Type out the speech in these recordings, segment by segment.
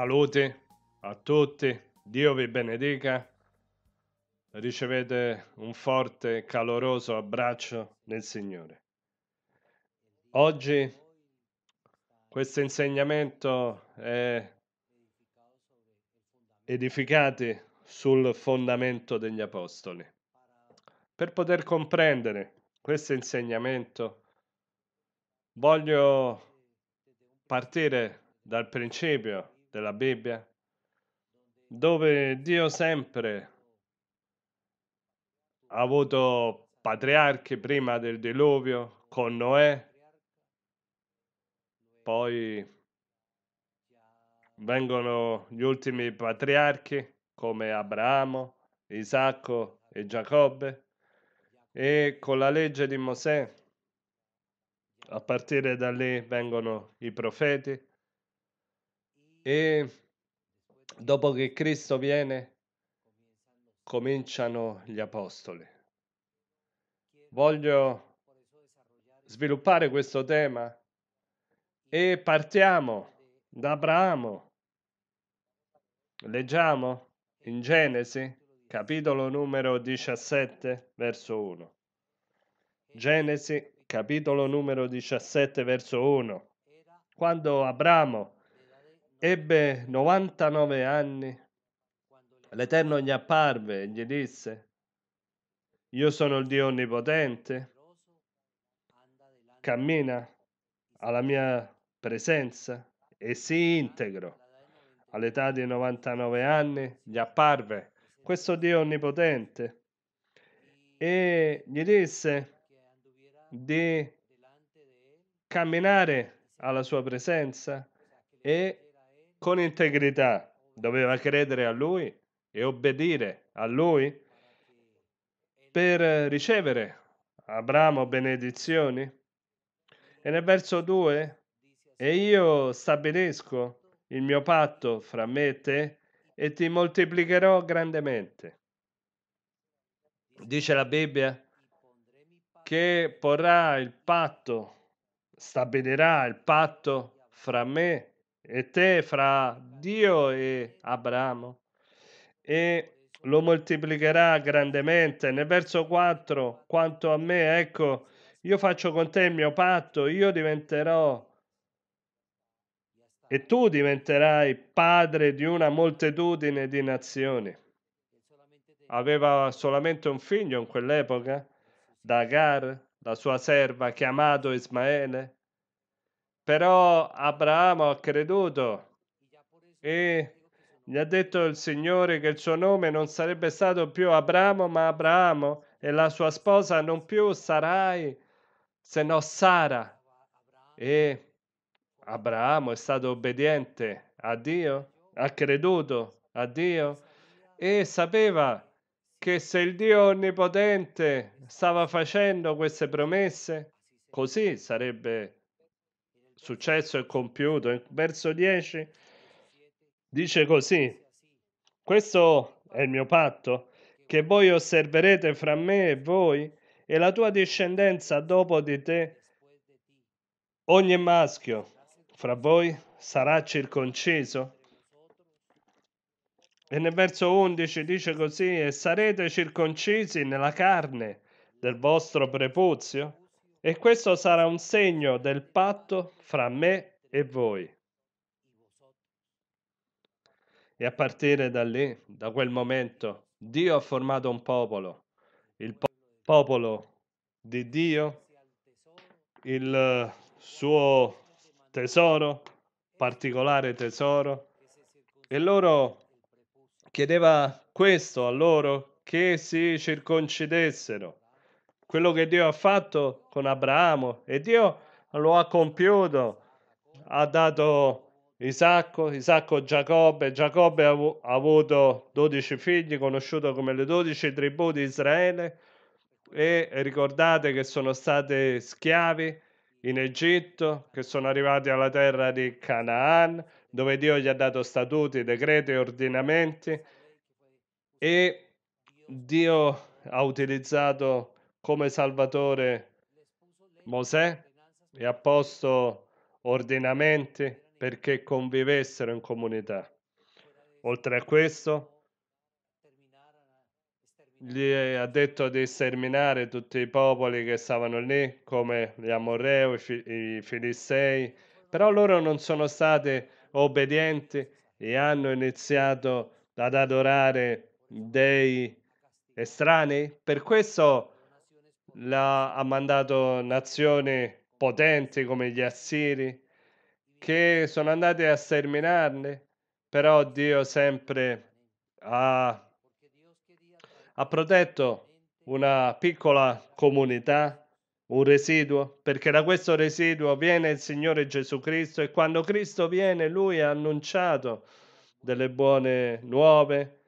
Salute a tutti, Dio vi benedica. Ricevete un forte e caloroso abbraccio nel Signore. Oggi questo insegnamento è edificato sul fondamento degli Apostoli. Per poter comprendere questo insegnamento voglio partire dal principio della Bibbia, dove Dio sempre ha avuto patriarchi prima del diluvio con Noè, poi vengono gli ultimi patriarchi come Abramo, Isacco e Giacobbe e con la legge di Mosè a partire da lì vengono i profeti e dopo che Cristo viene, cominciano gli apostoli. Voglio sviluppare questo tema e partiamo da Abramo. Leggiamo in Genesi, capitolo numero 17, verso 1. Genesi, capitolo numero 17, verso 1. Quando Abramo ebbe 99 anni. L'Eterno gli apparve e gli disse, io sono il Dio Onnipotente, cammina alla mia presenza e si integro. All'età di 99 anni gli apparve questo Dio Onnipotente e gli disse di camminare alla sua presenza e con integrità, doveva credere a lui e obbedire a lui per ricevere Abramo benedizioni. E nel verso 2, e io stabilisco il mio patto fra me e te e ti moltiplicherò grandemente. Dice la Bibbia che porrà il patto, stabilirà il patto fra me e te fra Dio e Abramo e lo moltiplicherà grandemente. Nel verso 4, quanto a me, ecco, io faccio con te il mio patto, io diventerò e tu diventerai padre di una moltitudine di nazioni. Aveva solamente un figlio in quell'epoca, Dagar, la sua serva, chiamato Ismaele. Però Abramo ha creduto e gli ha detto il Signore che il suo nome non sarebbe stato più Abramo, ma Abramo e la sua sposa non più Sarai, se no Sara. E Abramo è stato obbediente a Dio, ha creduto a Dio e sapeva che se il Dio Onnipotente stava facendo queste promesse, così sarebbe successo è compiuto. In verso 10 dice così, questo è il mio patto, che voi osserverete fra me e voi e la tua discendenza dopo di te. Ogni maschio fra voi sarà circonciso. E nel verso 11 dice così, e sarete circoncisi nella carne del vostro prepuzio e questo sarà un segno del patto fra me e voi. E a partire da lì, da quel momento, Dio ha formato un popolo, il po- popolo di Dio, il suo tesoro, particolare tesoro, e loro chiedeva questo a loro, che si circoncidessero quello che Dio ha fatto con Abramo e Dio lo ha compiuto, ha dato Isacco, Isacco Giacobbe, Giacobbe ha, avuto 12 figli, conosciuto come le 12 tribù di Israele e ricordate che sono stati schiavi in Egitto, che sono arrivati alla terra di Canaan, dove Dio gli ha dato statuti, decreti, e ordinamenti e Dio ha utilizzato come Salvatore Mosè e ha posto ordinamenti perché convivessero in comunità. Oltre a questo, gli ha detto di sterminare tutti i popoli che stavano lì, come gli Amorreo, i, i Filistei, però loro non sono stati obbedienti e hanno iniziato ad adorare dei estranei. Per questo la, ha mandato nazioni potenti come gli Assiri che sono andate a sterminarli, però Dio sempre ha, ha protetto una piccola comunità, un residuo, perché da questo residuo viene il Signore Gesù Cristo e quando Cristo viene lui ha annunciato delle buone nuove,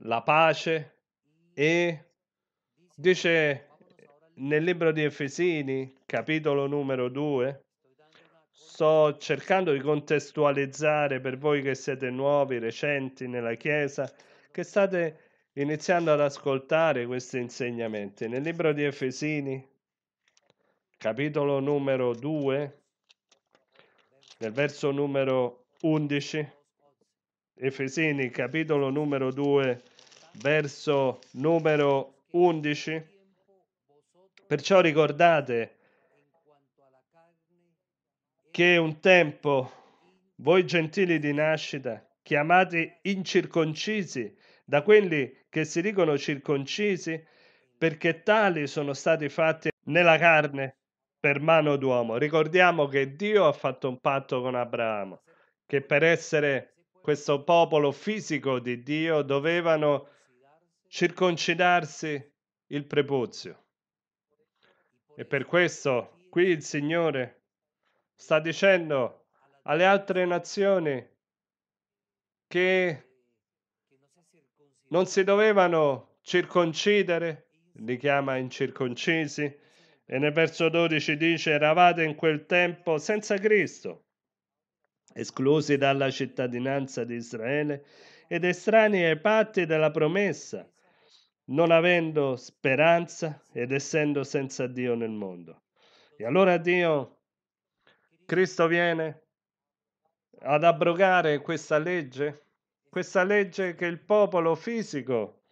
la pace e Dice nel libro di Efesini, capitolo numero 2, sto cercando di contestualizzare per voi che siete nuovi, recenti nella Chiesa, che state iniziando ad ascoltare questi insegnamenti. Nel libro di Efesini, capitolo numero 2, nel verso numero 11, Efesini, capitolo numero 2, verso numero 11, 11. Perciò ricordate che un tempo voi gentili di nascita, chiamati incirconcisi da quelli che si dicono circoncisi, perché tali sono stati fatti nella carne per mano d'uomo. Ricordiamo che Dio ha fatto un patto con Abramo, che per essere questo popolo fisico di Dio dovevano circoncidarsi il prepuzio. E per questo qui il Signore sta dicendo alle altre nazioni che non si dovevano circoncidere, li chiama incirconcisi, e nel verso 12 dice eravate in quel tempo senza Cristo, esclusi dalla cittadinanza di Israele ed estranei ai patti della promessa non avendo speranza ed essendo senza Dio nel mondo. E allora Dio, Cristo viene ad abrogare questa legge, questa legge che il popolo fisico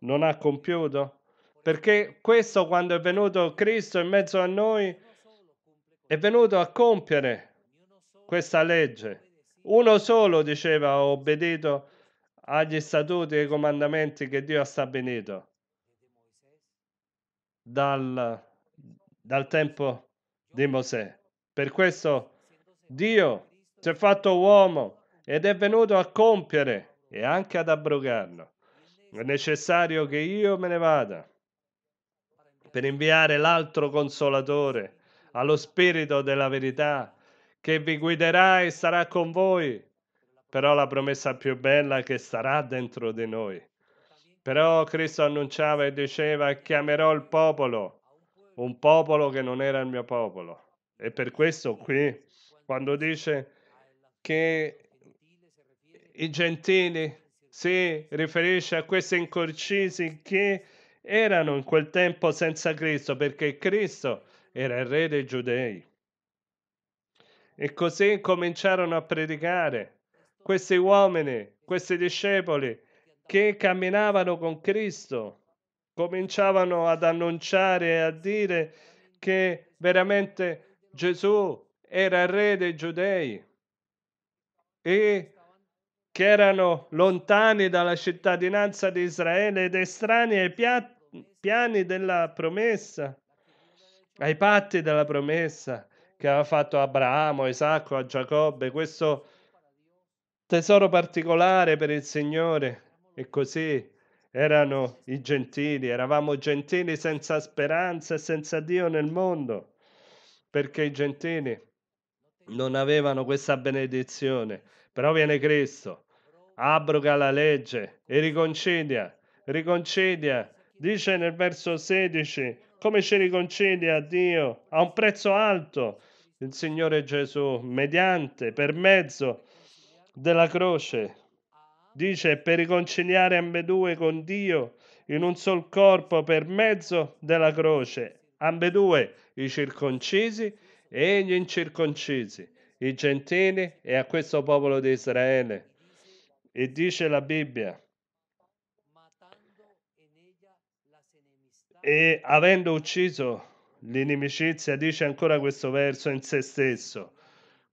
non ha compiuto, perché questo quando è venuto Cristo in mezzo a noi è venuto a compiere questa legge. Uno solo diceva ha obbedito agli statuti e ai comandamenti che Dio ha stabilito dal, dal tempo di Mosè. Per questo Dio si è fatto uomo ed è venuto a compiere e anche ad abrogarlo. È necessario che io me ne vada per inviare l'altro consolatore allo spirito della verità che vi guiderà e sarà con voi però la promessa più bella che sarà dentro di noi. Però Cristo annunciava e diceva chiamerò il popolo, un popolo che non era il mio popolo. E per questo qui, quando dice che i gentili si riferisce a questi incorcisi che erano in quel tempo senza Cristo, perché Cristo era il re dei giudei. E così cominciarono a predicare questi uomini, questi discepoli che camminavano con Cristo, cominciavano ad annunciare e a dire che veramente Gesù era il re dei giudei e che erano lontani dalla cittadinanza di Israele ed estranei ai piani della promessa, ai patti della promessa che aveva fatto Abramo, Isacco, a Giacobbe. Questo tesoro particolare per il Signore. E così erano i gentili, eravamo gentili senza speranza e senza Dio nel mondo, perché i gentili non avevano questa benedizione. Però viene Cristo, abroga la legge e riconcilia, riconcilia. Dice nel verso 16, come ci riconcilia Dio a un prezzo alto, il Signore Gesù, mediante, per mezzo della croce. Dice per riconciliare ambedue con Dio in un sol corpo per mezzo della croce, ambedue i circoncisi e gli incirconcisi, i gentili e a questo popolo di Israele. E dice la Bibbia, e avendo ucciso l'inimicizia, dice ancora questo verso in se stesso,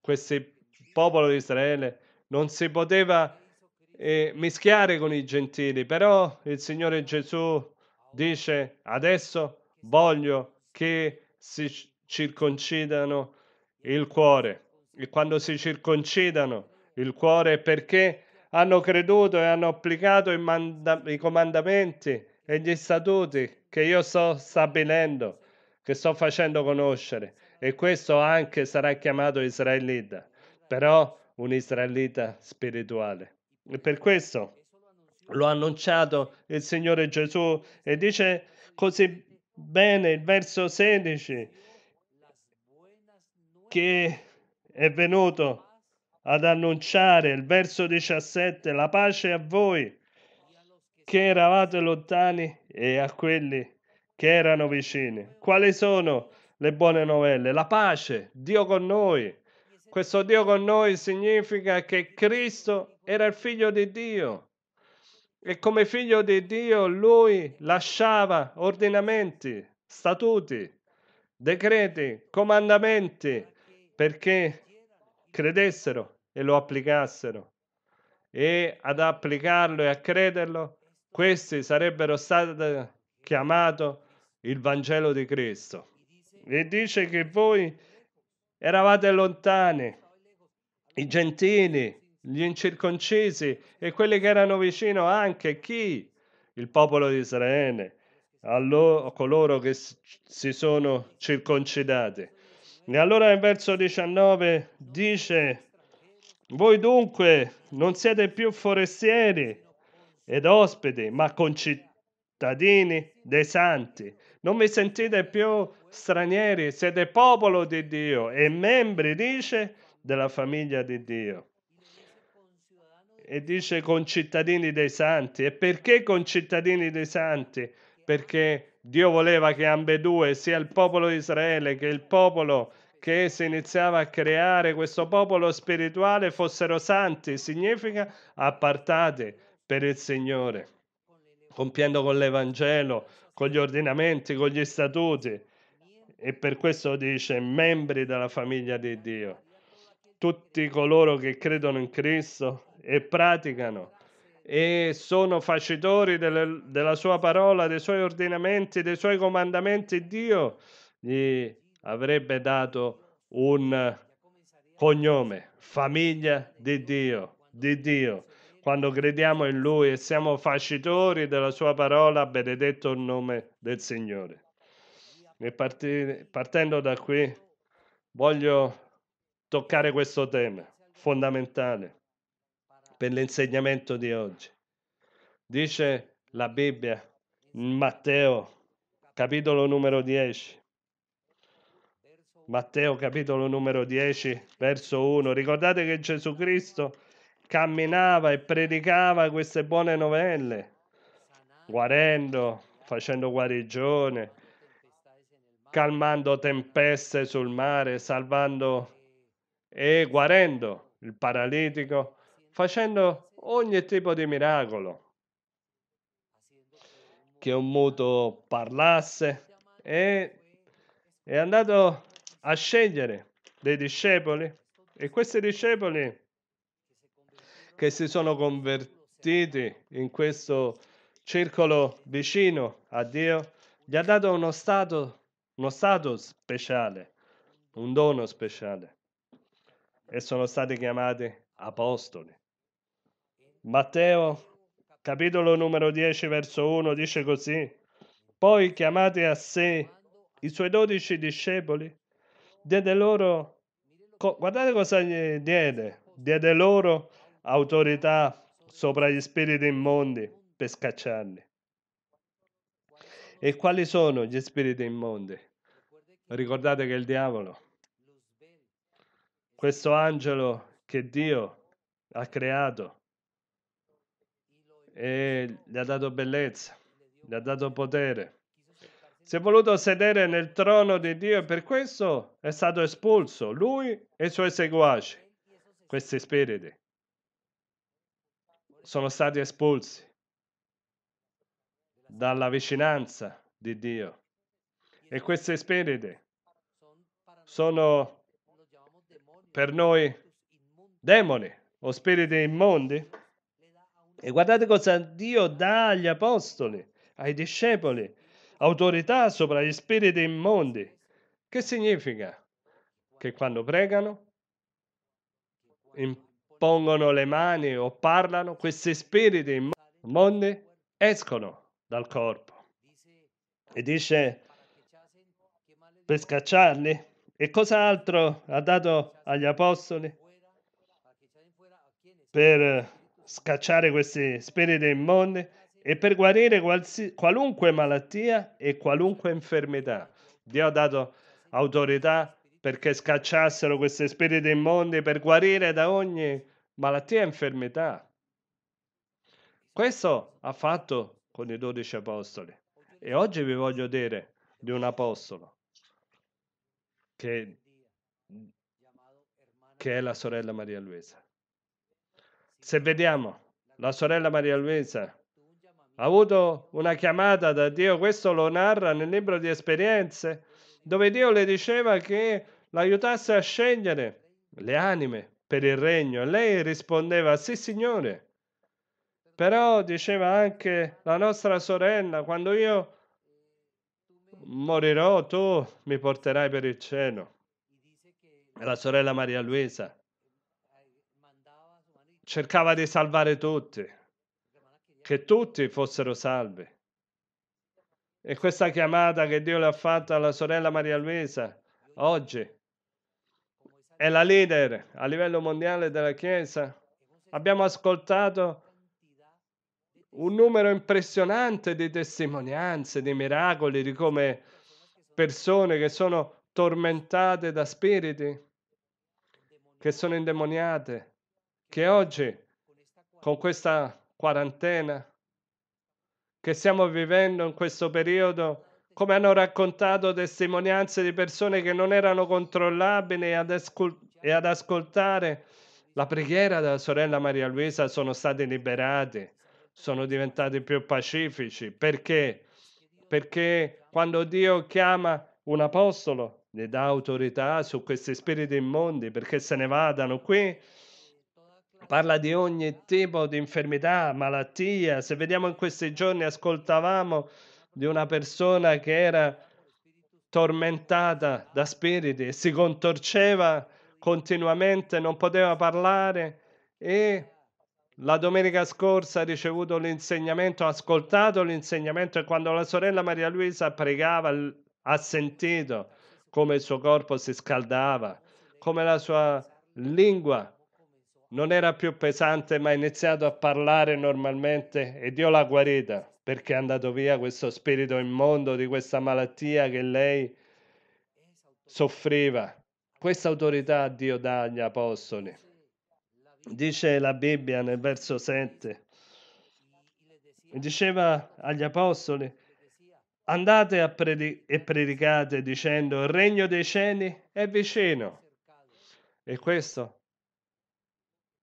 questi popolo di Israele non si poteva eh, mischiare con i gentili, però il Signore Gesù dice adesso voglio che si circoncidano il cuore. E quando si circoncidano il cuore è perché hanno creduto e hanno applicato i, manda- i comandamenti e gli statuti che io sto stabilendo, che sto facendo conoscere. E questo anche sarà chiamato israelita. Però un israelita spirituale. E per questo lo ha annunciato il Signore Gesù e dice così bene il verso 16 che è venuto ad annunciare il verso 17 la pace a voi che eravate lontani e a quelli che erano vicini. Quali sono le buone novelle? La pace, Dio con noi. Questo Dio con noi significa che Cristo era il figlio di Dio e come figlio di Dio lui lasciava ordinamenti, statuti, decreti, comandamenti perché credessero e lo applicassero. E ad applicarlo e a crederlo, questi sarebbero stati chiamati il Vangelo di Cristo. E dice che voi Eravate lontani, i gentili, gli incirconcisi e quelli che erano vicino anche chi? Il popolo di Israele, allora, coloro che si sono circoncidati. E allora il verso 19 dice, voi dunque non siete più forestieri ed ospiti, ma concittadini dei santi non vi sentite più stranieri, siete popolo di Dio e membri, dice, della famiglia di Dio. E dice concittadini dei santi. E perché concittadini dei santi? Perché Dio voleva che ambedue, sia il popolo di Israele che il popolo che si iniziava a creare, questo popolo spirituale, fossero santi, significa appartati per il Signore, compiendo con l'Evangelo, con gli ordinamenti, con gli statuti. E per questo dice membri della famiglia di Dio. Tutti coloro che credono in Cristo e praticano e sono facitori delle, della sua parola, dei suoi ordinamenti, dei suoi comandamenti, Dio gli avrebbe dato un cognome, famiglia di Dio, di Dio quando crediamo in Lui e siamo facitori della Sua parola, benedetto il nome del Signore. E parti, partendo da qui voglio toccare questo tema fondamentale per l'insegnamento di oggi. Dice la Bibbia in Matteo capitolo numero 10. Matteo capitolo numero 10 verso 1. Ricordate che Gesù Cristo camminava e predicava queste buone novelle, guarendo, facendo guarigione, calmando tempeste sul mare, salvando e guarendo il paralitico, facendo ogni tipo di miracolo. Che un muto parlasse e è andato a scegliere dei discepoli e questi discepoli che si sono convertiti in questo circolo vicino a Dio, gli ha dato uno stato, uno stato speciale, un dono speciale. E sono stati chiamati apostoli. Matteo, capitolo numero 10, verso 1, dice così. Poi chiamati a sé i suoi dodici discepoli, diede loro, guardate cosa gli diede, diede loro autorità sopra gli spiriti immondi per scacciarli. E quali sono gli spiriti immondi? Ricordate che il diavolo, questo angelo che Dio ha creato e gli ha dato bellezza, gli ha dato potere, si è voluto sedere nel trono di Dio e per questo è stato espulso lui e i suoi seguaci, questi spiriti sono stati espulsi dalla vicinanza di Dio. E questi spiriti sono per noi demoni o spiriti immondi. E guardate cosa Dio dà agli apostoli, ai discepoli, autorità sopra gli spiriti immondi. Che significa? Che quando pregano, in pongono le mani o parlano, questi spiriti immondi escono dal corpo. E dice per scacciarli. E cos'altro ha dato agli apostoli per scacciare questi spiriti immondi e per guarire qualsi, qualunque malattia e qualunque infermità. Dio ha dato autorità perché scacciassero questi spiriti immondi, per guarire da ogni malattia e infermità. Questo ha fatto con i dodici apostoli. E oggi vi voglio dire di un apostolo che, che è la sorella Maria Luisa. Se vediamo, la sorella Maria Luisa ha avuto una chiamata da Dio, questo lo narra nel libro di esperienze, dove Dio le diceva che l'aiutasse a scegliere le anime per il regno. Lei rispondeva sì, signore. Però diceva anche la nostra sorella, quando io morirò tu mi porterai per il cielo. La sorella Maria Luisa cercava di salvare tutti, che tutti fossero salvi. E questa chiamata che Dio le ha fatto alla sorella Maria Luisa oggi è la leader a livello mondiale della Chiesa. Abbiamo ascoltato un numero impressionante di testimonianze, di miracoli, di come persone che sono tormentate da spiriti, che sono indemoniate, che oggi con questa quarantena che stiamo vivendo in questo periodo come hanno raccontato testimonianze di persone che non erano controllabili e ad, ascol- e ad ascoltare la preghiera della sorella Maria Luisa sono stati liberati, sono diventati più pacifici. Perché? Perché quando Dio chiama un apostolo, gli dà autorità su questi spiriti immondi perché se ne vadano qui. Parla di ogni tipo di infermità, malattia. Se vediamo in questi giorni, ascoltavamo di una persona che era tormentata da spiriti, si contorceva continuamente, non poteva parlare e la domenica scorsa ha ricevuto l'insegnamento, ha ascoltato l'insegnamento e quando la sorella Maria Luisa pregava ha sentito come il suo corpo si scaldava, come la sua lingua non era più pesante, ma ha iniziato a parlare normalmente e Dio l'ha guarita perché è andato via questo spirito immondo di questa malattia che lei soffriva. Questa autorità Dio dà agli apostoli. Dice la Bibbia nel verso 7. Diceva agli apostoli, andate predi- e predicate dicendo il regno dei cieli è vicino. E questo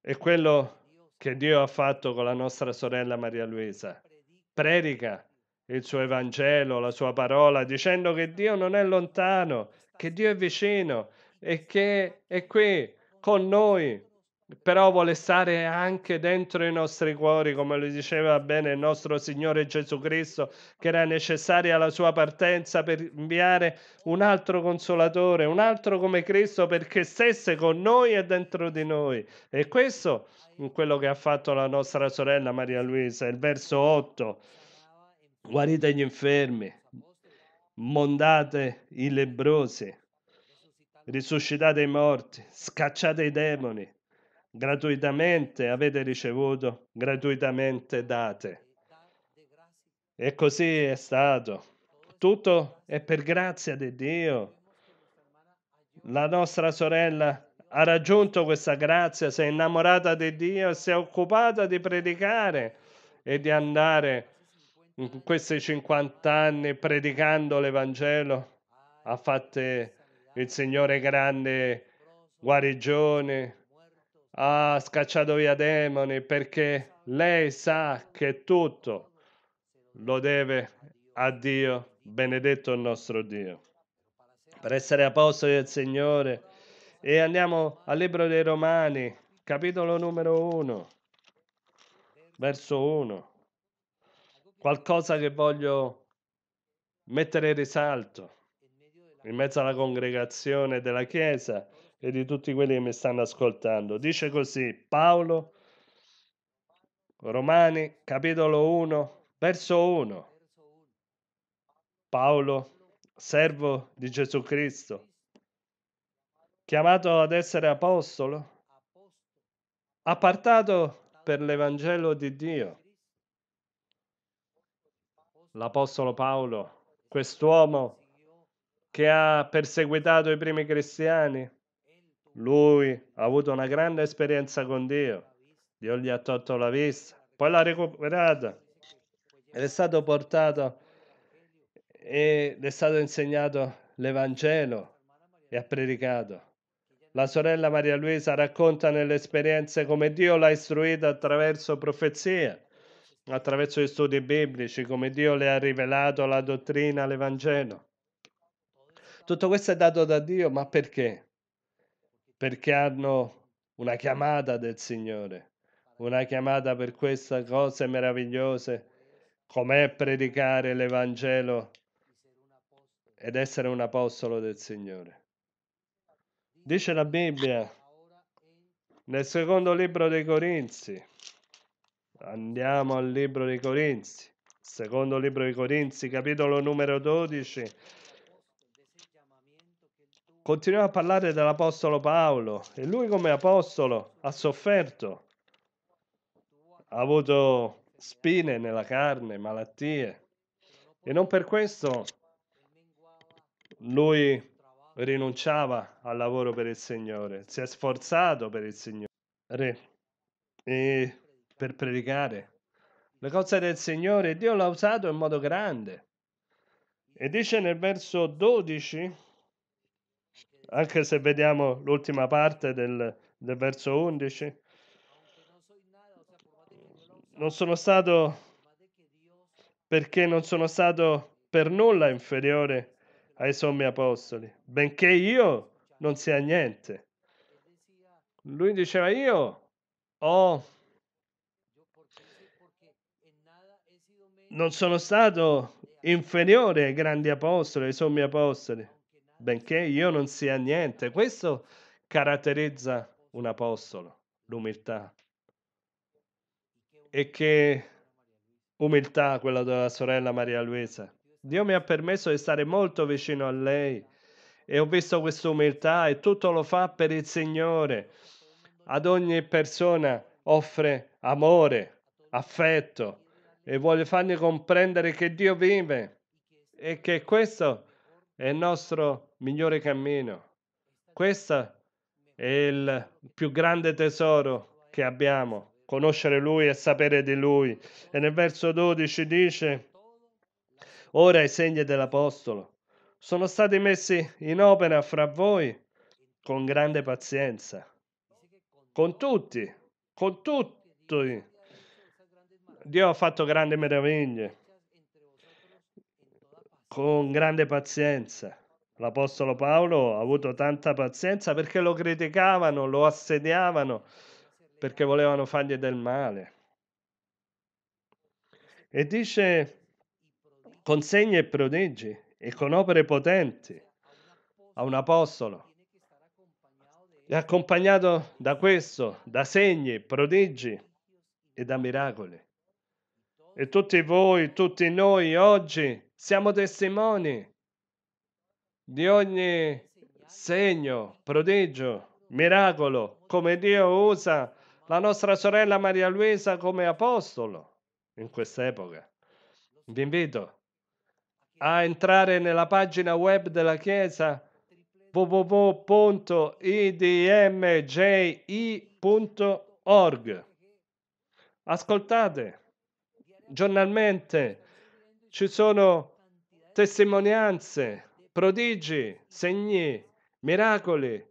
è quello che Dio ha fatto con la nostra sorella Maria Luisa. Predica il suo Evangelo, la sua parola, dicendo che Dio non è lontano, che Dio è vicino e che è qui con noi però vuole stare anche dentro i nostri cuori, come lo diceva bene il nostro Signore Gesù Cristo, che era necessaria la sua partenza per inviare un altro consolatore, un altro come Cristo, perché stesse con noi e dentro di noi. E questo è quello che ha fatto la nostra sorella Maria Luisa, il verso 8. Guarite gli infermi, mondate i lebbrosi, risuscitate i morti, scacciate i demoni gratuitamente avete ricevuto, gratuitamente date. E così è stato. Tutto è per grazia di Dio. La nostra sorella ha raggiunto questa grazia, si è innamorata di Dio, si è occupata di predicare e di andare in questi 50 anni predicando l'Evangelo. Ha fatto il Signore grande guarigione, ha scacciato via demoni perché lei sa che tutto lo deve a Dio, benedetto il nostro Dio. Per essere apostoli del Signore. E andiamo al libro dei Romani, capitolo numero 1, verso 1. Qualcosa che voglio mettere in risalto in mezzo alla congregazione della Chiesa e di tutti quelli che mi stanno ascoltando. Dice così Paolo, Romani, capitolo 1, verso 1. Paolo, servo di Gesù Cristo, chiamato ad essere apostolo, appartato per l'Evangelo di Dio. L'Apostolo Paolo, quest'uomo che ha perseguitato i primi cristiani, lui ha avuto una grande esperienza con Dio. Dio gli ha tolto la vista, poi l'ha recuperata ed è stato portato ed è stato insegnato l'Evangelo e ha predicato. La sorella Maria Luisa racconta nelle esperienze come Dio l'ha istruita attraverso profezie, attraverso gli studi biblici, come Dio le ha rivelato la dottrina, l'Evangelo. Tutto questo è dato da Dio, ma perché? perché hanno una chiamata del Signore, una chiamata per queste cose meravigliose, com'è predicare l'Evangelo ed essere un apostolo del Signore. Dice la Bibbia nel secondo libro dei Corinzi, andiamo al libro dei Corinzi, secondo libro dei Corinzi, capitolo numero 12 Continuiamo a parlare dell'Apostolo Paolo e lui come Apostolo ha sofferto, ha avuto spine nella carne, malattie e non per questo lui rinunciava al lavoro per il Signore, si è sforzato per il Signore e per predicare le cose del Signore. Dio l'ha usato in modo grande. E dice nel verso 12 anche se vediamo l'ultima parte del, del verso 11, non sono stato perché non sono stato per nulla inferiore ai sommi apostoli, benché io non sia niente. Lui diceva io oh, non sono stato inferiore ai grandi apostoli, ai sommi apostoli benché io non sia niente. Questo caratterizza un apostolo, l'umiltà. E che umiltà quella della sorella Maria Luisa. Dio mi ha permesso di stare molto vicino a lei e ho visto questa umiltà e tutto lo fa per il Signore. Ad ogni persona offre amore, affetto e vuole fargli comprendere che Dio vive e che questo è il nostro migliore cammino. Questo è il più grande tesoro che abbiamo, conoscere Lui e sapere di Lui. E nel verso 12 dice, ora i segni dell'Apostolo sono stati messi in opera fra voi con grande pazienza, con tutti, con tutti. Dio ha fatto grandi meraviglie, con grande pazienza l'Apostolo Paolo ha avuto tanta pazienza perché lo criticavano, lo assediavano, perché volevano fargli del male. E dice con segni e prodigi e con opere potenti a un apostolo. È accompagnato da questo, da segni, prodigi e da miracoli. E tutti voi, tutti noi oggi siamo testimoni di ogni segno, prodigio, miracolo, come Dio usa la nostra sorella Maria Luisa come apostolo in quest'epoca. Vi invito a entrare nella pagina web della Chiesa www.idmji.org. Ascoltate giornalmente, ci sono testimonianze prodigi, segni, miracoli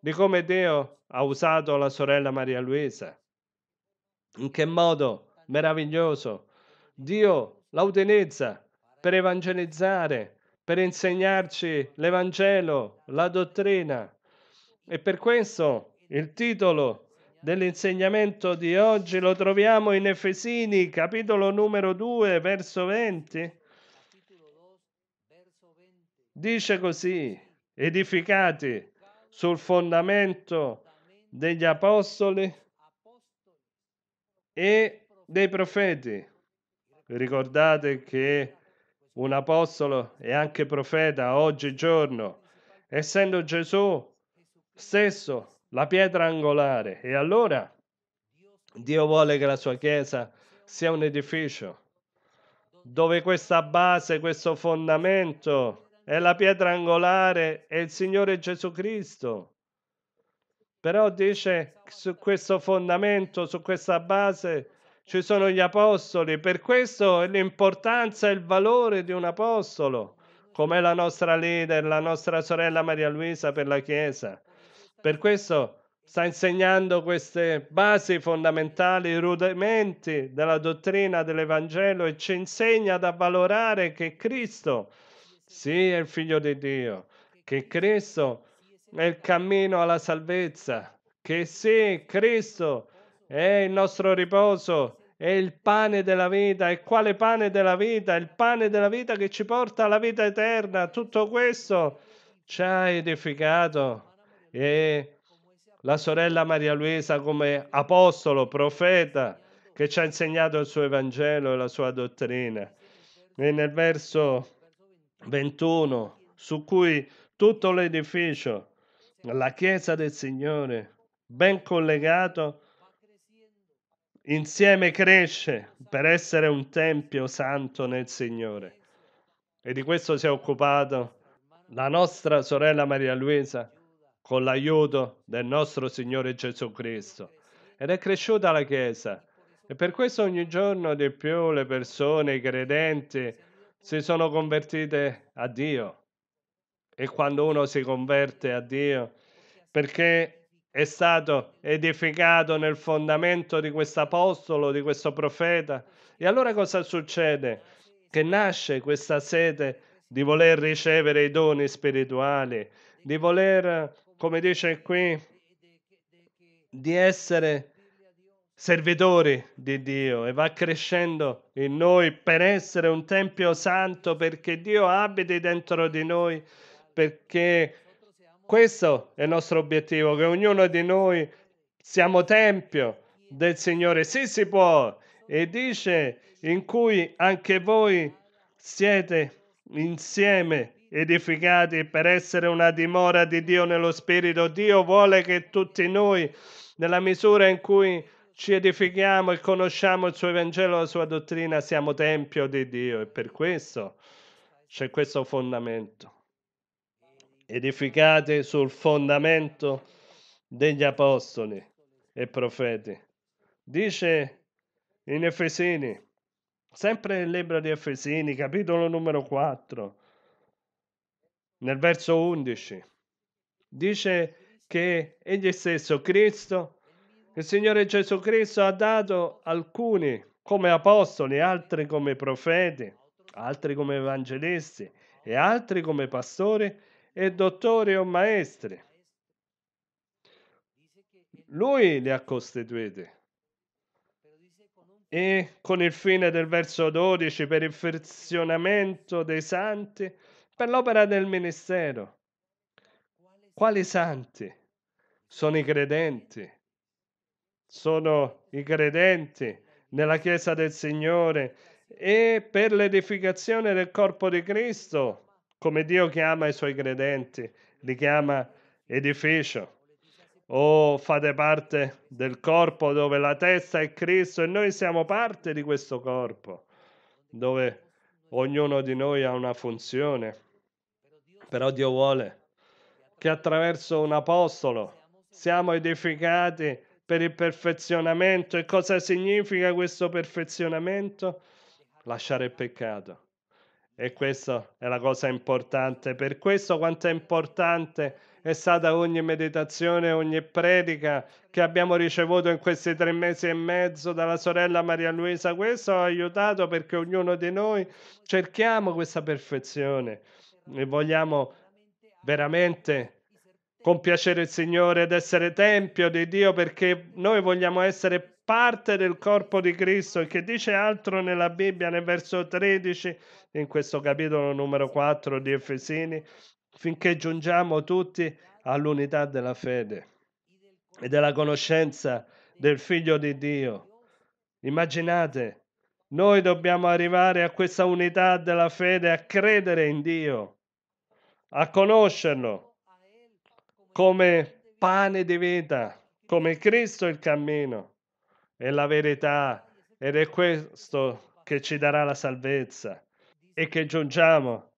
di come Dio ha usato la sorella Maria Luisa. In che modo meraviglioso Dio la utilizza per evangelizzare, per insegnarci l'Evangelo, la dottrina. E per questo il titolo dell'insegnamento di oggi lo troviamo in Efesini, capitolo numero 2, verso 20 Dice così, edificati sul fondamento degli apostoli e dei profeti. Ricordate che un apostolo è anche profeta oggigiorno, essendo Gesù stesso la pietra angolare. E allora Dio vuole che la sua Chiesa sia un edificio dove questa base, questo fondamento è la pietra angolare è il Signore Gesù Cristo. Però dice su questo fondamento, su questa base ci sono gli apostoli, per questo è l'importanza e il valore di un apostolo, come la nostra leader, la nostra sorella Maria Luisa per la Chiesa. Per questo sta insegnando queste basi fondamentali, i rudimenti della dottrina dell'Evangelo e ci insegna ad avvalorare che Cristo sì, è il figlio di Dio, che Cristo è il cammino alla salvezza, che sì, Cristo è il nostro riposo, è il pane della vita. E quale pane della vita? Il pane della vita che ci porta alla vita eterna. Tutto questo ci ha edificato. E la sorella Maria Luisa come apostolo, profeta, che ci ha insegnato il suo Evangelo e la sua dottrina. E nel verso 21, su cui tutto l'edificio, la Chiesa del Signore, ben collegato, insieme cresce per essere un Tempio santo nel Signore. E di questo si è occupato la nostra sorella Maria Luisa con l'aiuto del nostro Signore Gesù Cristo. Ed è cresciuta la Chiesa. E per questo ogni giorno di più le persone, i credenti, si sono convertite a Dio. E quando uno si converte a Dio, perché è stato edificato nel fondamento di questo apostolo, di questo profeta, e allora cosa succede? Che nasce questa sete di voler ricevere i doni spirituali, di voler, come dice qui, di essere servitori di Dio e va crescendo in noi per essere un tempio santo, perché Dio abiti dentro di noi, perché questo è il nostro obiettivo, che ognuno di noi siamo tempio del Signore. Sì, si può. E dice in cui anche voi siete insieme edificati per essere una dimora di Dio nello Spirito. Dio vuole che tutti noi, nella misura in cui ci edifichiamo e conosciamo il suo Vangelo, la sua dottrina, siamo tempio di Dio e per questo c'è questo fondamento. Edificate sul fondamento degli apostoli e profeti. Dice in Efesini, sempre nel libro di Efesini, capitolo numero 4, nel verso 11, dice che egli stesso Cristo il Signore Gesù Cristo ha dato alcuni come apostoli, altri come profeti, altri come evangelisti e altri come pastori e dottori o maestri. Lui li ha costituiti. E con il fine del verso 12, per il perfezionamento dei santi, per l'opera del ministero. Quali santi? Sono i credenti sono i credenti nella Chiesa del Signore e per l'edificazione del corpo di Cristo, come Dio chiama i suoi credenti, li chiama edificio. O fate parte del corpo dove la testa è Cristo e noi siamo parte di questo corpo, dove ognuno di noi ha una funzione. Però Dio vuole che attraverso un apostolo siamo edificati per il perfezionamento. E cosa significa questo perfezionamento? Lasciare il peccato. E questa è la cosa importante. Per questo quanto è importante è stata ogni meditazione, ogni predica che abbiamo ricevuto in questi tre mesi e mezzo dalla sorella Maria Luisa. Questo ha aiutato perché ognuno di noi cerchiamo questa perfezione e vogliamo veramente compiacere il Signore ed essere tempio di Dio perché noi vogliamo essere parte del corpo di Cristo e che dice altro nella Bibbia nel verso 13 in questo capitolo numero 4 di Efesini finché giungiamo tutti all'unità della fede e della conoscenza del figlio di Dio. Immaginate, noi dobbiamo arrivare a questa unità della fede, a credere in Dio, a conoscerlo, come pane di vita, come Cristo il cammino e la verità ed è questo che ci darà la salvezza e che giungiamo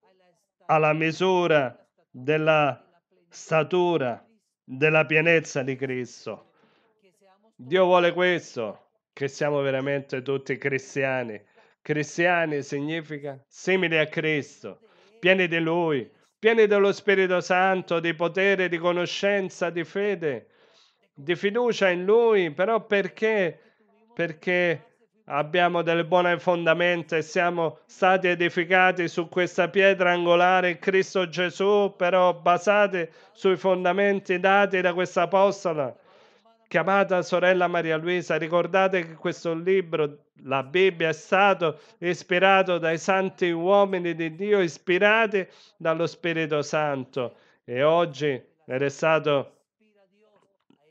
alla misura della statura, della pienezza di Cristo. Dio vuole questo, che siamo veramente tutti cristiani. Cristiani significa simili a Cristo, pieni di Lui, pieni dello Spirito Santo, di potere, di conoscenza, di fede, di fiducia in Lui, però perché? Perché abbiamo delle buone fondamenta e siamo stati edificati su questa pietra angolare Cristo Gesù, però basate sui fondamenti dati da questa apostola chiamata sorella Maria Luisa, ricordate che questo libro, la Bibbia, è stato ispirato dai santi uomini di Dio, ispirati dallo Spirito Santo. E oggi è stato,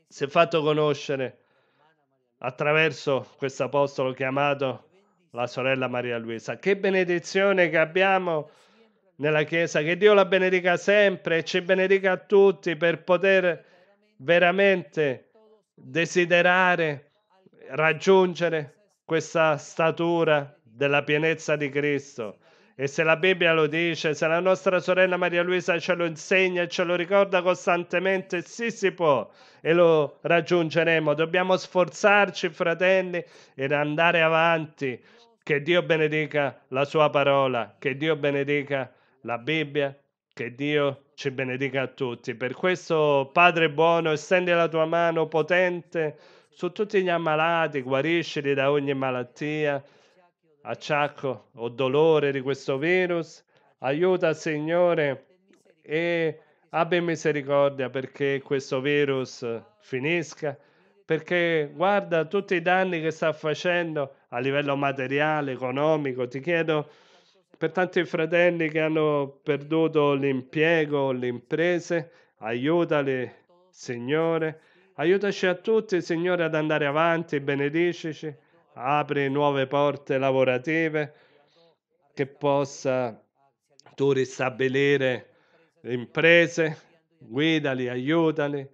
si è fatto conoscere attraverso questo apostolo chiamato la sorella Maria Luisa. Che benedizione che abbiamo nella Chiesa, che Dio la benedica sempre e ci benedica a tutti per poter veramente desiderare raggiungere questa statura della pienezza di Cristo. E se la Bibbia lo dice, se la nostra sorella Maria Luisa ce lo insegna e ce lo ricorda costantemente, sì si può e lo raggiungeremo. Dobbiamo sforzarci, fratelli, ed andare avanti. Che Dio benedica la sua parola, che Dio benedica la Bibbia, che Dio ci benedica a tutti. Per questo, Padre buono, estendi la tua mano potente su tutti gli ammalati, guariscili da ogni malattia, acciacco o dolore di questo virus. Aiuta, Signore, e abbi misericordia perché questo virus finisca, perché guarda tutti i danni che sta facendo a livello materiale, economico. Ti chiedo per tanti fratelli che hanno perduto l'impiego, le imprese, aiutali, Signore. Aiutaci a tutti, Signore, ad andare avanti, benedicici, apri nuove porte lavorative, che possa tu ristabilire le imprese, guidali, aiutali.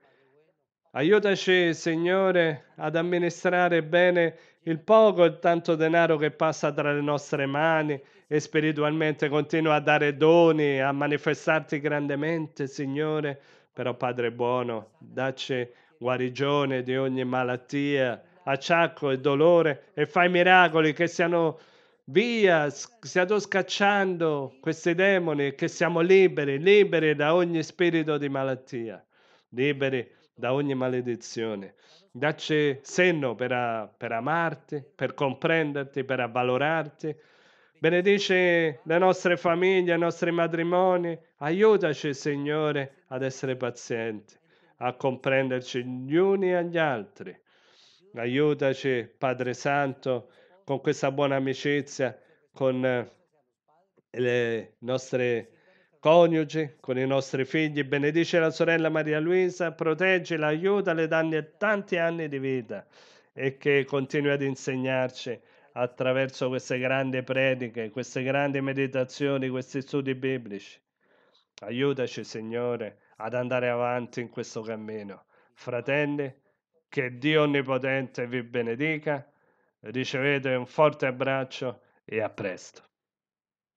Aiutaci, Signore, ad amministrare bene il poco e tanto denaro che passa tra le nostre mani e spiritualmente continua a dare doni, a manifestarti grandemente, Signore. Però Padre buono, dacci guarigione di ogni malattia, acciacco e dolore e fai miracoli che siano via, stiamo scacciando questi demoni, che siamo liberi, liberi da ogni spirito di malattia, liberi da ogni maledizione. Dacci senno per, a, per amarti, per comprenderti, per avvalorarti, benedici le nostre famiglie, i nostri matrimoni, aiutaci Signore ad essere pazienti, a comprenderci gli uni agli altri. Aiutaci Padre Santo con questa buona amicizia con eh, le nostre coniugi, con i nostri figli. Benedice la sorella Maria Luisa, proteggila, aiutala e danni tanti anni di vita e che continui ad insegnarci attraverso queste grandi prediche, queste grandi meditazioni, questi studi biblici. Aiutaci, Signore, ad andare avanti in questo cammino. Fratelli, che Dio Onnipotente vi benedica, ricevete un forte abbraccio e a presto.